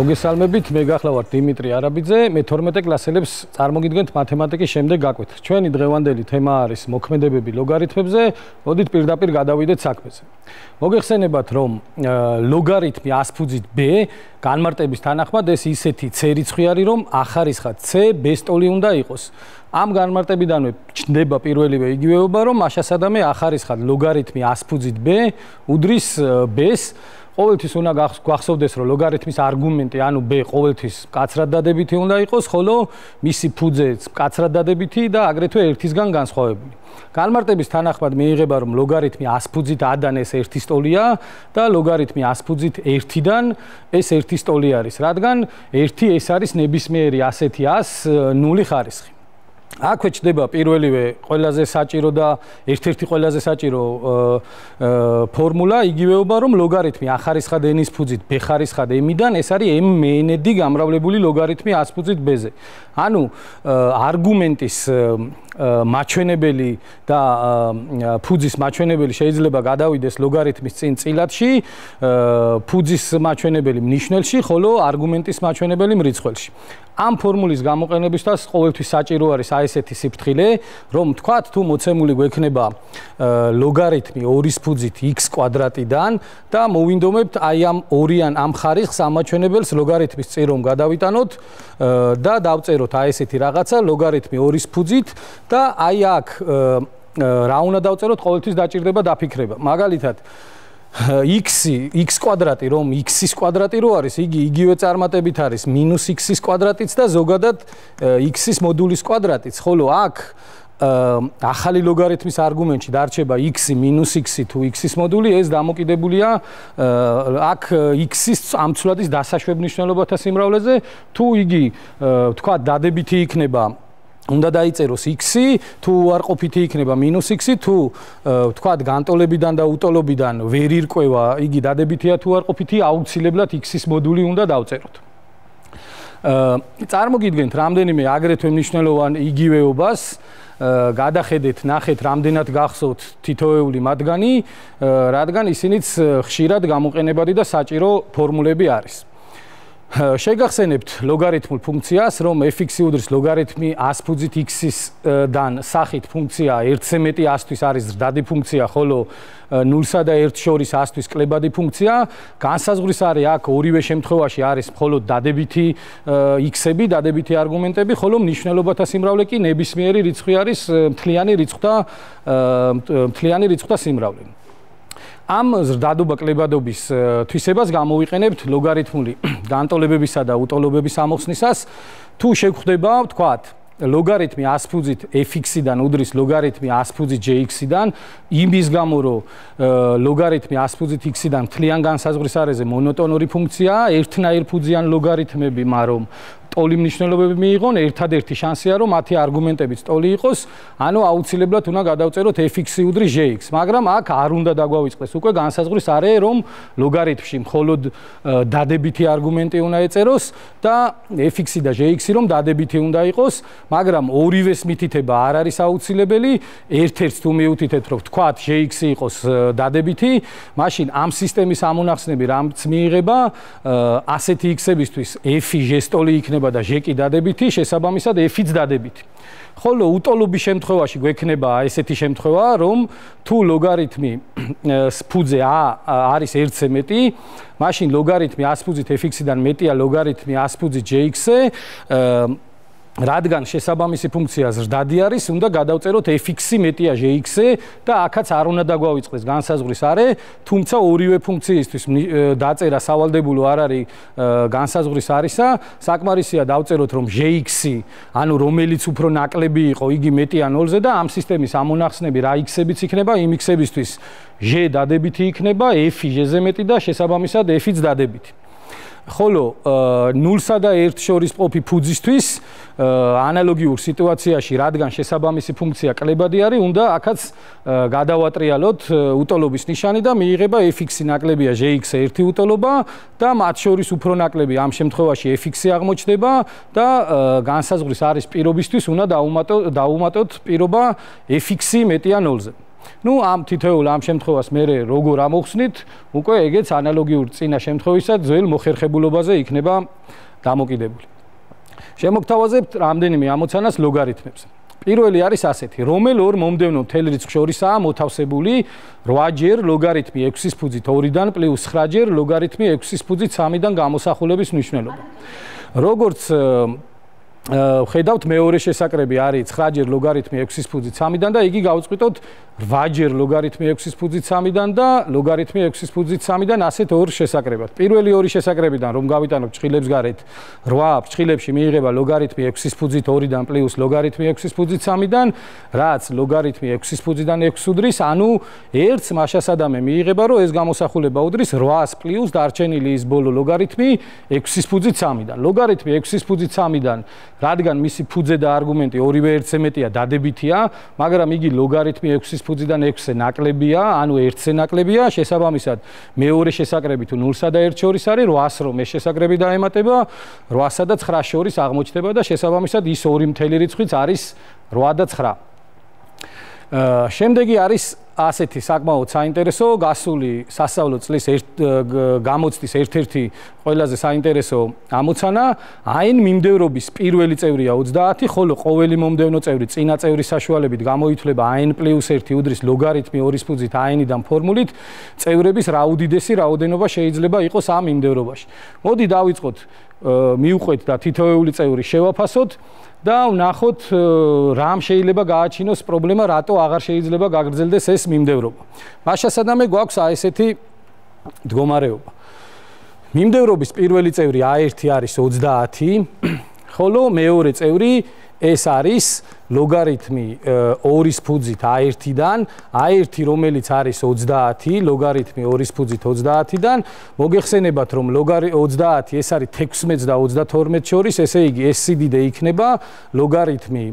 მოგესალმებით, მე გახლავ ვარ დიმიტრი არაბიძე. მე 12 კლასელებს წარმოგიდგენთ მათემატიკის შემდეგ გაკვეთ. ჩვენი დღევანდელი თემა არის მოქმედებები ლოგარითმებზე. მოდით პირდაპირ გადავიდეთ საქმეზე. მოგეხსენებათ, რომ ლოგარითმი ას ფუძით b განმარტების თანახმად ეს ისეთი ცერიცხვი არის, რომ ახარისხა c ბესტოლი უნდა იყოს. ამ განმარტებიდანვე ჩნდება პირველივე იგივეობა, რომ მასშასადამე ახარისხა ლოგარითმი ას ფუძით b უდრის b-ს ყოველთვის უნდა გახსოვდეს რომ ლოგარითმის არგუმენტი ანუ b ყოველთვის კაცრად დადებითი უნდა იყოს ხოლო მისი ფუძეც კაცრად დადებითი და აგრეთვე ერთისგან განსხვავებული გამარტების თანახმად მიიღება რომ ლოგარითმი 100 ფუძით 1-დან ეს 1 სტოლია და ლოგარითმი 100 ფუძით 1-დან ეს 1 სტოლი არის რადგან 1 ეს არის ნებისმიერი ასეთი 100 ნული ხარისხი აქვე ჩდება პირველივე ყველაზე საჭირო და ერთ-ერთი ყველაზე საჭირო ფორმულა იგივეობა რომ ლოგარითმი ახარისხად n-ის ფუძით b ხარისხად m-დან ეს არის m-n-დი გამრავლებული ლოგარითმი 100 ფუძით b-ზე. ანუ არგუმენტის მაჩვენებელი და ფუძის მაჩვენებელი შეიძლება გადავიდეს ლოგარითმის წინ წილადში, ფუძის მაჩვენებელი მნიშვნელში, ხოლო არგუმენტის მაჩვენებელი მრიცხველში. ამ ფორმულის გამოყენებისთვის ყოველთვის საჭირო არის აი ესეთი სიფრთხილე, რომ თქვა თუ მოცემული გვექნება ლოგარითმი 2-ის ფუძით x კვადრატიდან და მოვინდომებთ აი ამ ორიან ამ ხარისხს ამაჩვენებელს ლოგარითმის წერომ გადავიტანოთ და დავწეროთ აი ესეთი რაღაცა ლოგარითმი 2-ის ფუძით და აი აქ რა უნდა დავწეროთ ყოველთვის დაჭirdება დაფიქრება მაგალითად x-ი, x კვადრატი რომ x-ის კვადრატი რო არის, იგი იგივე წარმატებით არის -x-ის კვადრატიც და ზოგადად x-ის მოდულის კვადრატიც, ხოლო აქ ახალი ლოგარითმის არგუმენტში დარჩება x-ი -x-ი თუ x-ის მოდული, ეს დამოკიდებულია აქ x-ის ამ ცვლადის დასაშვებ მნიშვნელობათა სიმრავლეზე, თუ იგი თქვა დადებითი იქნება უნდა დაიწეროს x თუ არ ყოფითი იქნება -x თუ ვთქვათ განტოლებიდან და უტოლობიდან ვერ ირკვევა იგი დადებითია თუ არ ყოფითი აუცილებლად x-ის მოდული უნდა დავწეროთ. აა წარმოგიდგენთ რამდენიმე აგრეთვე მნიშვნელოვან იგივეობას გადახედეთ, ნახეთ, რამდენად გახსოვთ თითოეული მათგანი, რადგან ისინიც ხშირად გამოყენებადი და საჭირო ფორმულები არის. შეგახსენებთ ლოგარითმულ ფუნქციას, რომ f(x)-ი უდრის ლოგარითმი 100 ფუძით x-ისდან სახით ფუნქცია 1-ზე მეტი 100-ის არის ზრდადი ფუნქცია, ხოლო 0-სა და 1-ს შორის 100-ის კლებადი ფუნქცია. განსაზღვრის არის აქ ორივე შემთხვევაში არის მხოლოდ დადებითი x-ები, დადებითი არგუმენტები, ხოლო მნიშვნელობათა სიმრავლე კი ნებისმიერი რიცხვი არის მთლიანი რიცხვთა მთლიანი რიცხვთა სიმრავლე. ამ ზრდადობა კლებადობის э, თვისებას გამოვიყენებთ ლოგარითმული განტოლებებისა და უტოლობების ამოხსნისას თუ შეგხვდება ვთქვათ ლოგარითმი 100 ფუძით f(x)-დან უდრის ლოგარითმი 100 ფუძით g(x)-დან იმის გამო რომ э, ლოგარითმი 100 ფუძით x-დან მთლიან განსაზღვრის არეზე მონოტონური ფუნქციაა ერთნაირ ფუძიან ლოგარითმები მაგრამ ტოლი მნიშვნელობები მიიღონ, ერთადერთი შანსია, რომ მათი არგუმენტები ტოლი იყოს, ანუ აუცილებლად უნდა გადავწეროთ f(x)-ი უდრი g(x)-ს, მაგრამ აქ არ უნდა დაგვავიწყდეს უკვე განსაზღვრის არე, რომ ლოგარითმში მხოლოდ დადებითი არგუმენტი უნდა ეწეროს და f(x)-ი და g(x)-ი რომ დადებითი უნდა იყოს, მაგრამ ორივეს მითითება არ არის აუცილებელი, ერთ-ერთს თუ მიუთითებთ, რომ თქვათ g(x)-ი იყოს დადებითი, მაშინ ამ სისტემის ამონახსნები რამც მიიღება, ასეთი x-ებისთვის f-ი g-ის ტოლი იქნება გვექნება და ჟეკი დადებითი, შესაბამისად ეფიც დადებითი. ხოლო უტოლობის შემთხვევაში გვექნება ესეთი შემთხვევა, რომ თუ ლოგარითმი ფუძე a არის 1-ზე მეტი, მაშინ ლოგარითმი 100 ფუძით f-დან მეტია ლოგარითმი 100 ფუძით j-ზე, აა რადგან შესაბამისი ფუნქცია ზრდადი არის, უნდა გადავწეროთ f(x)-ი მეტი h(x)-ზე და აქაც არ უნდა დაგვავიწყდეს განსაზღვრის არე, თუმცა ორივე ფუნქციისთვის დაწერა სავალდებულო არ არის განსაზღვრის არისა, საკმარისია დავწეროთ რომ j(x)-ი, ანუ რომელიც უფრო ნაკლები იყო, იგი მეტია 0-ზე და ამ სისტემის ამონახსნები რა x-ებიც იქნება, იმ x-ებისთვის j დადებითი იქნება, f j-ზე მეტი და შესაბამისად f-იც დადებითი. ხოლო 0-სა და 1-ს შორის ყოფი ფუძისთვის ანალოგიურ სიტუაციაში, რადგან შესაბამისი ფუნქცია კლებადი არის, უნდა ახაც გადავატრიალოთ უტოლობის ნიშანი და მიიღება f(x)-ი ნაკლებია g(x)-ს 1 უტოლობა და მათ შორის უფრო ნაკლები ამ შემთხვევაში f(x)-ი აღმოჩნდება და განსაზღვრის არის პირობისთვის უნდა დაუმატოთ პირობა f(x)-ი მეტია 0-ზე. ნუ ამ თითოეულ ამ შემთხვევას მე როგორ ამოხსნით, უკვე ეგეც ანალოგიურ წინა შემთხვევისა ძველ მოხერხებულობაზე იქნება დამოკიდებული. შემოგთავაზებთ რამდენიმე ამოცანას ლოგარითმებზე. პირველი არის ასეთი, რომელ ორ მომდევნო თელრიცხვ შორისაა მოთავსებული 8 ჯერ ლოგარითმი 6-ის ფუძით 2-დან პლუს 9 ჯერ ლოგარითმი 6-ის ფუძით 3-დან გამოსახულების მნიშვნელობა. როგორც ხედავთ მეორე შესაკრები არის 9 ჯერ ლოგარითმი 6-ის ფუძით 3-დან და იგი გავუწყვიტოთ 8 ჯერ ლოგარითმი 6-ის ფუძით 3-დან და ლოგარითმი 6-ის ფუძით 3-დან ასეთ ორ შესაკრებად. პირველი ორი შესაკრებიდან რომ გავიტანოთ ჩხილებს გარეთ 8, ჩხილებში მიიღება ლოგარითმი 6-ის ფუძით 2-დან პლუს ლოგარითმი 6-ის ფუძით 3-დან, რაც ლოგარითმი 6-ის ფუძიდან 6 უდრის, ანუ ერთს მაშასადამე მიიღება, რომ ეს გამოსახულება უდრის 8-ს პლუს დარჩენილი ის ბოლო ლოგარითმი 6-ის ფუძით 3-დან. ლოგარითმი 6-ის ფუძით 3-დან რადგან მისი ფუძე და არგუმენტი 2-ვე 1-ზე მეტია დადებითია, მაგრამ იგი ლოგარითმი 6-ის ფუძიდან 6-ზე ნაკლებია, ანუ 1-ზე ნაკლებია, შესაბამისად მეორე შესაკრები თუ 0-სა და 1-ს შორის არის 800, მე შესაკრები დაემატება 800-სა და 9-ს შორის აღმოჩნდება და შესაბამისად ის 2 მთელი რიცხვიც არის 8 და 9. აა შემდეგი არის ასეთი საკმაოდ საინტერესო გასული სასავლო წლის გამოცდის ერთ-ერთი ყველაზე საინტერესო ამოცანა აინ მიმდევრობის პირველი წევრია 30 ხოლო ყოველი მომდევნო წევრი წინა წევრის საშუალებით გამოითვლება აინ პლუს 1 უდრის ლოგარითმი 2 ფუძით აინიდან ფორმულით წევრების რაუდიდესი რაოდენობა შეიძლება იყოს ამ მიმდევრობაში მოდი დავიწყოთ მიუყვეთ და თითოეული წევრი შევაფასოთ და ნახოთ რამ შეიძლება გააჩინოს პრობლემა, რატო აღარ შეიძლება გაგრძელდეს ეს მიმდევრობა. მაშასადამე გვაქვს აი ესეთი მდგომარეობა. მიმდევრობის პირველი წევრი A1 არის 30, ხოლო მეორე წევრი ეს არის ლოგარითმი 2-ის ფუძით A1-დან, A1 რომელიც არის 30, ლოგარითმი 2-ის ფუძით 30-დან, მოგეხსენებათ რომ ლოგარი 30 ეს არის 16 და 32 შორის, ესე იგი ეს სიდიდე იქნება ლოგარითმი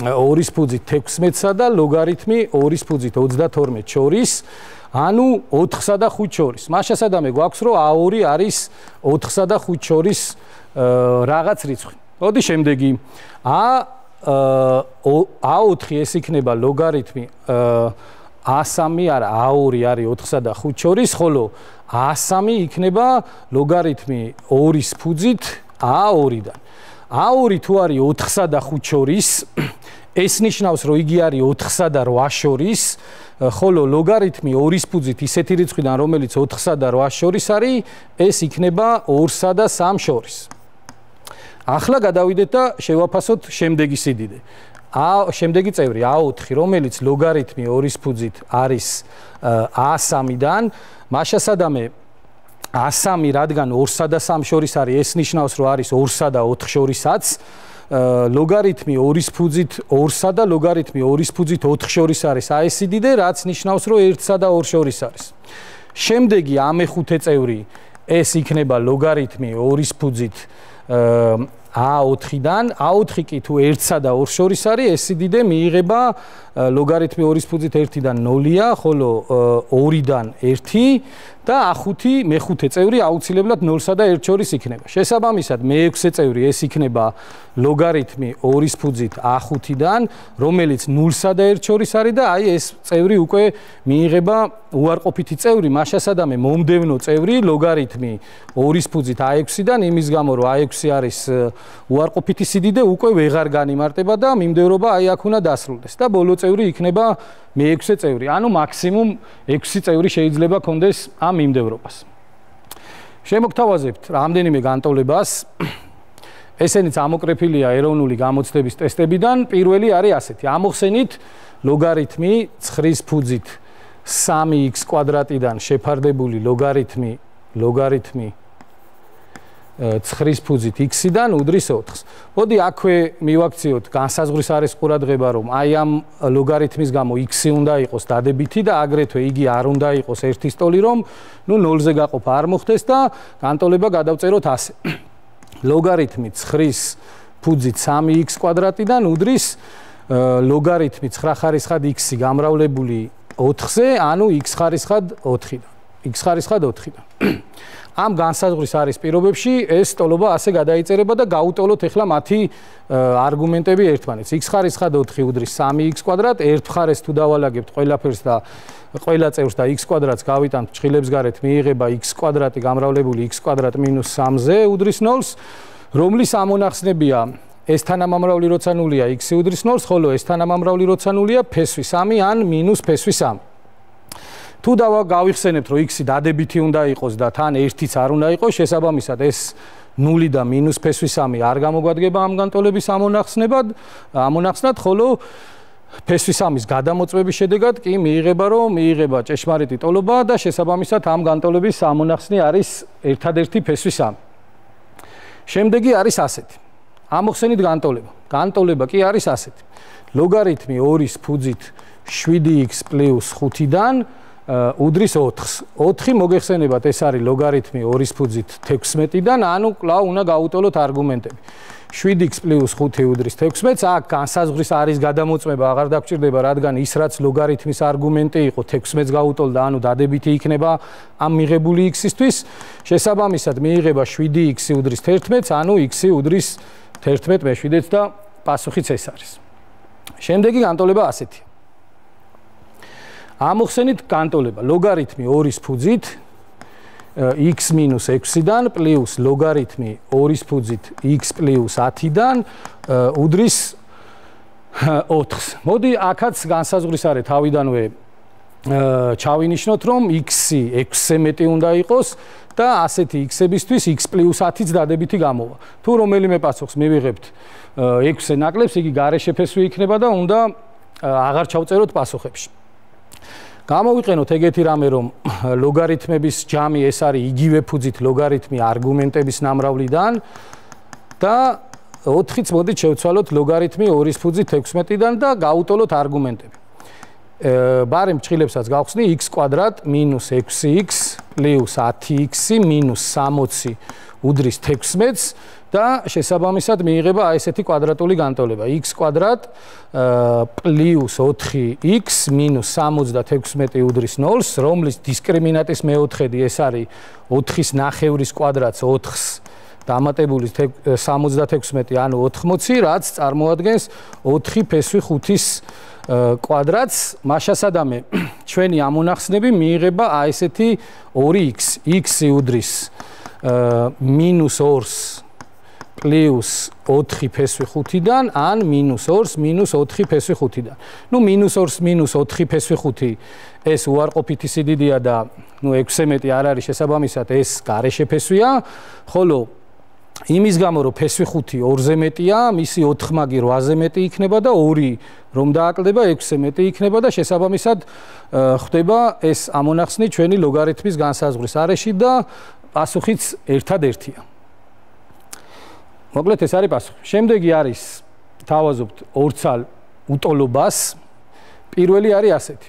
ორის ფუძით 16-სა და ლოგარითმი ორის ფუძით 32 შორის ანუ 4-სა და 5 შორის. მაშასადამე გვაქვს რომ ა2 არის 4-სა და 5 შორის რაღაც რიცხვი. მოდი შემდეგი. ა ა4 ეს იქნება ლოგარითმი ა3 არა ა2 არის 4-სა და 5 შორის, ხოლო ა3 იქნება ლოგარითმი ორის ფუძით ა2-დან. ა2 თუ არის 4-სა და 5 შორის ეს ნიშნავს რომ იგი არის 4-სა და 8 შორის ხოლო ლოგარითმი 2-ის ფუძით ისეთი რიცხვიდან რომელიც 4-სა და 8 შორის არის ეს იქნება 2-სა და 3 შორის ახლა გადავიდეთ და შევაფასოთ შემდეგი სიდიდე ა შემდეგი წევრი ა4 რომელიც ლოგარითმი 2-ის ფუძით არის ა3-დან მაშასადამე ა3 რადგან 2-სა და 3 შორის არის ეს ნიშნავს რომ არის 2-სა და 4 შორისაც ლოგარითმი 2-ის ფუძით 2-სა და ლოგარითმი 2-ის ფუძით 4 შორის არის აი სიდიდე, რაც ნიშნავს, რომ 1-სა და 2 შორის არის. შემდეგი ამე ხუთე წევრი ეს იქნება ლოგარითმი 2-ის ფუძით აა 4-დან, აა 4 კი თუ 1-სა და 2 შორის არის, ეს სიდიდე მიიღება ლოგარითმი 2-ის ფუძით 1-დან 0-ია, ხოლო 2-დან 1 და 5 მე 5 წევრი აუცილებლად 0-სა და 1-ს შორის იქნება. შესაბამისად, მე 6-ე წევრი ეს იქნება ლოგარითმი 2-ის ფუძით 5-დან, რომელიც 0-სა და 1-ს შორის არის და აი ეს წევრი უკვე მიიღება უარყოფითი წევრი, მაშასადამე მომდევნო წევრი ლოგარითმი 2-ის ფუძით a6-დან, იმის გამო რომ a6 არის უარყოფითი სიდიდე, უკვე ვეღარ განიმარტება და მიმდევრობა აი აქ უნდა დასრულდეს და ბოლო წევრი იქნება მე-6 წევრი. ანუ მაქსიმუმ 6 წევრი შეიძლება კონდეს ამ იმდევრობას. შემოგთავაზებთ რამდენიმე განტოლებას. ესენიც ამოკრეფილია ეროვნული გამოცდების ტესტებიდან. პირველი არის ასეთი. ამოხსენით ლოგარითმი 9-ის ფუძით 3x კვადრატიდან შეფარდებული ლოგარითმი ლოგარითმი ცხრის ფუძით x-დან უდრის 4-ს. მოდი აქვე მივაქციოთ განსაზღვრის არის ყურადღება რომ აი ამ ლოგარითმის გამო x-ი უნდა იყოს დადებითი და აგრეთვე იგი არ უნდა იყოს ერთი სტოლი რომ ნუ 0-ზე გაყოფა არ მოხდეს და განტოლება გადავწეროთ ასე. ლოგარითმი ცხრის ფუძით 3x კვადრატიდან უდრის ლოგარითმი 9 ხარისხად x-ი გამრავლებული 4-ზე, ანუ x ხარისხად 4-დან. x ხარისხად 4-დან. ამ განსაზღვრის არის პირობებში ეს სტოლობა ასე გადაიწერება და გაუტოლოთ ახლა მათი არგუმენტები ერთმანეთს. x ხარის ხა და 4 უდრის 3x კვადრატ, ერთ ხარეს თუ დავალაგებთ ყველაფერს და ყველა წევრს და x კვადრატს გავიტანთ ჭხილებს გარეთ მიიღება x კვადრატი გამრავლებული x კვადრატ - 3ზე უდრის 0-ს, რომლის ამონახსნებია ეს თანამამრავლი როცა 0-ია x უდრის 0-ს, ხოლო ეს თანამამრავლი როცა 0-ია ფესვი 3 ან - ფესვი 3. თუ დავა გავიხსენებთ რომ x-ი დადებითი უნდა იყოს და თან 1-იც არ უნდა იყოს შესაბამისად ეს 0 და -3 არ გამოგვადგება ამ განტოლების ამონახსნებად ამონახსნად ხოლო ფესვის ამის გადამოწმების შედეგად კი მიიღება რომ მიიღება ჭეშმარიტი ტოლობა და შესაბამისად ამ განტოლების ამონახსნი არის ერთადერთი ფესვის ამი. შემდეგი არის ასეთი. ამოხსენით განტოლება. განტოლება კი არის ასეთი. ლოგარითმი 2-ის ფუძით 7x+5-დან უდრის 4-ს. 4 მოგეხსენებათ, ეს არის ლოგარითმი 2-ის ფუძით 16-დან, ანუ კლავ უნდა გავუტოლოთ არგუმენტები. 7x + 5 უდრის 16-ს, აქ განსაზღვრის არის გადამოწმება, აღარ დაგჭირდება, რადგან ის რაც ლოგარითმის არგუმენტი იყო 16-ს გავუტოლდა, ანუ დადებითი იქნება ამ მიღებული x-ისთვის. შესაბამისად მიიღება 7x უდრის 11-ს, ანუ x უდრის 11-ს და პასუხიც ეს არის. შემდეგი განტოლება ასეთია. ამოხსენით განტოლება ლოგარითმი 2-ის ფუძით x 6-დან პლუს ლოგარითმი 2-ის ფუძით x 10-დან უდრის 4-ს. მოდი ახაც განსაზღვრის არე თავიდანვე ჩავინიშნოთ რომ x-ი 6-ზე მეტი უნდა იყოს და ასეთი x-ებისთვის x 10-ც დადებითი გამოვა. თუ რომელიმე პასუხს მივიღებთ 6-ზე ნაკლებს, იგი გარეშეფესვი იქნება და უნდა აღარ ჩავწეროთ პასუხებში. გამოვიყენოთ ეგეთი რამე რომ ლოგარითმების ჯამი ეს არის იგივე ფუძით ლოგარითმი არგუმენტების ნამრავლიდან და 4-ից მოდით შევცვალოთ ლოგარითმი 2-ის ფუძით 16-დან და გავუტოლოთ არგუმენტები. ე ბარემ ჭრილებსაც გავხსნი x² - 6x + 10x - 60 უდრის 16-ს და შესაბამისად მიიღება აი ესეთი კვადრატული განტოლება x² + 4x - 76 უდრის 0-ს, რომლის დისკრიმინატის მეოთხედი ეს არის 4-ის ნახევრის კვადრატს 4-ს დამატებული 76 ანუ 80, რაც წარმოადგენს 4 ფესვი 5-ის კვადრატს, მაშასადამე ჩვენი ამონახსნები მიიღება აი ესეთი 2x, x-ი უდრის ა -2-ს პლუს 4 ფესვი 5-დან ან მინუს 2 მინუს 4 ფესვი 5-დან. ნუ მინუს 2 მინუს 4 ფესვი 5 ეს უარყოფითი სიდიდეა და ნუ 6 მეტი არ არის შესაბამისად ეს გარეშე ფესვია, ხოლო იმის გამო რომ ფესვი 5 2-ზე მეტია, მისი 4 მაგი 8-ზე მეტი იქნება და 2 რომ დააკლდება 6-ზე მეტი იქნება და შესაბამისად ხდება ეს ამონახსნი ჩვენი ლოგარითმის განსაზღვრის არეში და პასუხიც 1:1-ია. მოკლედ ეს არის პასუხი. შემდეგი არის თავაზობთ ორცალ უტოლობას. პირველი არის ასეთი.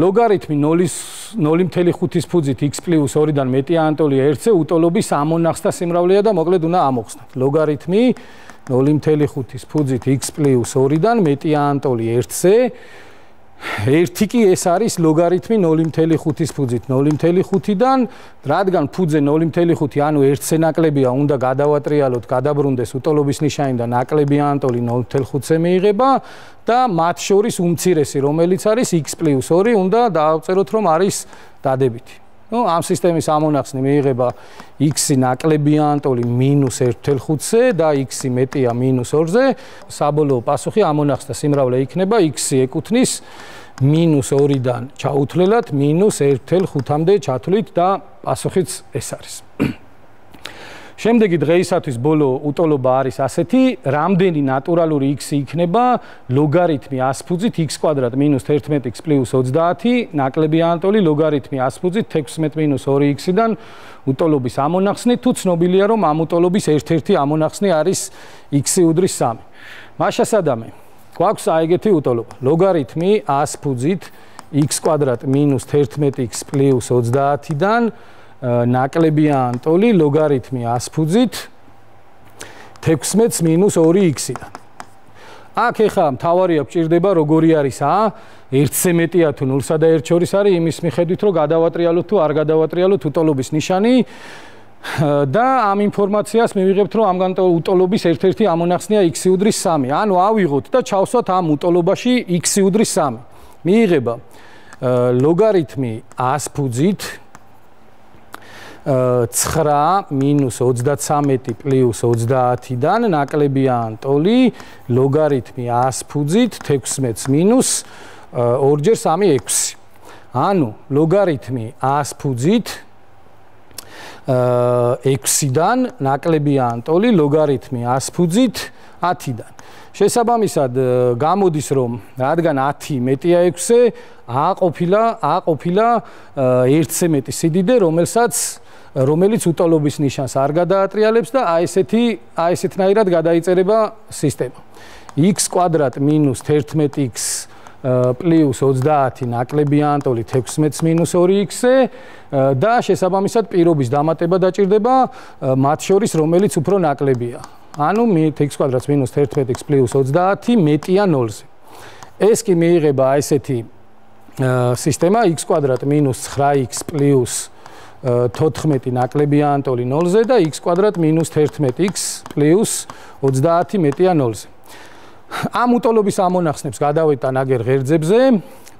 ლოგარითმი 0.5-ის ფუძით x+2 2-დან მეტი ანტოლია 1-ზე უტოლობის ამონახსთა სიმრავლეა და მოკლედ უნდა ამოხსნათ. ლოგარითმი 0.5-ის ფუძით x+2 2-დან მეტი ანტოლია 1-ზე ერთი კი ეს არის ლოგარითმი 0.5-ის ფუძით 0.5-დან რადგან ფუძე 0.5 ანუ ერთზე ნაკლებია უნდა გადავატრიალოთ გადაბრუნდეს უტოლობის ნიშანი და ნაკლები ანტოლი 0.5-ზე მიიღება და მათ შორის უმცირესი რომელიც არის x+2 უნდა დავწეროთ რომ არის დადებითი ну ამ სისტემის ამონახსნი მიიღება x-ი ნაკლებიანტოლი -1.5-ზე და x-ი მეტია -2-ზე საბოლოო პასუხი ამონახსთა სიმრავლე იქნება x-ი ეკუთნის -2-დან ჩაუთვლელად -1.5-მდე ჩათვლით და პასუხიც ეს არის შემდეგი დღეისათვის ბოლო უტოლობა არის ასეთი, რამდენი ნატურალური x იქნება ლოგარითმი 100 ფუძით x კვადრატ მინუს 11x პლუს 30 ნაკლები ანტოლი ლოგარითმი 100 ფუძით 16 მინუს 2x-დან უტოლობის ამონახსნი თუ ცნობილია რომ ამ უტოლობის ერთ-ერთი ამონახსნი არის x უდრის 3. მაშასადამე გვაქვს აი ეგეთი უტოლობა ლოგარითმი 100 ფუძით x კვადრატ მინუს 11x პლუს 30-დან ნაკლებია ანტოლი ლოგარითმი 100 ფუძით 16 მინუს 2x-დან. აქ ეხა მთავარი აქ ჭირდება როგორი არის ა 1-ზე მეტია თუ 0-სა და 1 შორის არის იმის მიხედვით რომ გადავატრიალოთ თუ არ გადავატრიალოთ უტოლობის ნიშანი და ამ ინფორმაციას მივიღებთ რომ ამგან უტოლობის ერთ-ერთი ამონახსნია x უდრის 3. ანუ ავიღოთ და ჩავსვათ ამ უტოლობაში x უდრის 3. მიიღება ლოგარითმი 100 ფუძით 16 9 33+30-დან ნაკლებიან ტოლი ლოგარითმი 100 ფუძით 16-ს ორჯერ 3 6 ანუ ლოგარითმი 100 ფუძით 6-დან ნაკლებიან ტოლი ლოგარითმი 100 ფუძით 10-დან შესაბამისად გამოდის რომ რადგან 10 მეტია 6-ზე აა ყოფილა აა ყოფილა 1 მეტი სიდიდე რომელსაც რომელიც უტოლობის ნიშანს არ გადაატრიალებს და აი ესეთი აი ესეთნაირად გადაიწერება სისტემა. x² - 11x +30 ნაკლები ანტოლი 16 -2x-ზე და შესაბამისად პირობის დამატება დაჭირდება მათ შორის რომელიც უფრო ნაკლებია. ანუ x² -11x +30 მეტია 0-ზე. ეს კი მიიღება აი ესეთი სისტემა x² - 9x + 14 ნაკლებია ანტოლი 0-ზე და x კვადრატ მინუს 11x პლუს 30 მეტია 0-ზე. ამ უტოლობის ამონახსნებს გადავეტან აგერ ღერძებზე.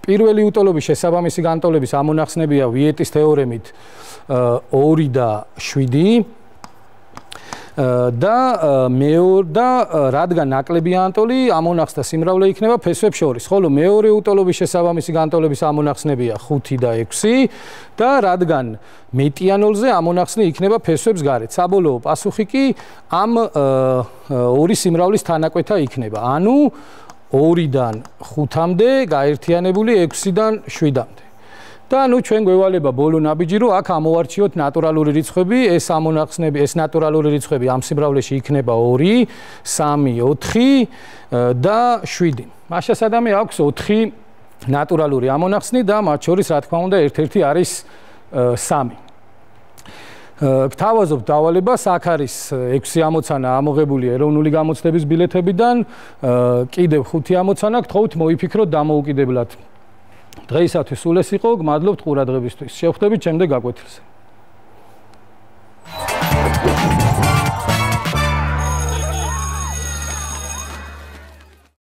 პირველი უტოლობის შესაბამისი განტოლების ამონახსნებია ვიეტის თეორემით 2 და 7. და მეორე და რადგან ნაკლები ანტოლი ამონახსთა სიმრავლე იქნება ფესვებს შორის, ხოლო მეორე უტოლობის შესაბამისი განტოლების ამონახსნებია 5 და 6 და რადგან მეტიანოლზე ამონახსნი იქნება ფესვებს გარეთ. საბოლოო პასუხი კი ამ ორი სიმრავლის თანაკვეთა იქნება. ანუ 2-დან 5-მდე გაერთიანებული 6-დან 7-მდე. და ნუ ჩვენ გვევალება ბოლო ნაბიჯი რომ აქ ამოვარჩიოთ ნატურალური რიცხვები, ეს ამონახსნები, ეს ნატურალური რიცხვები ამ სიმრავლეში იქნება 2, 3, 4 და 7. მაშას ადამი აქვს 4 ნატურალური ამონახსნი და მათ შორის რა თქმა უნდა ერთ-ერთი არის 3. გთავაზობთ დავალებას აქ არის 6 ამოცანა ამოღებული ეროვნული გამოცდების ბილეთებიდან კიდევ 5 ამოცანა გთხოვთ მოიფიქროთ დამოუკიდებლად დღეისათვის სულ ეს იყო გმადლობთ ყურადღებისთვის შევხვდებით შემდეგ გაკვეთილზე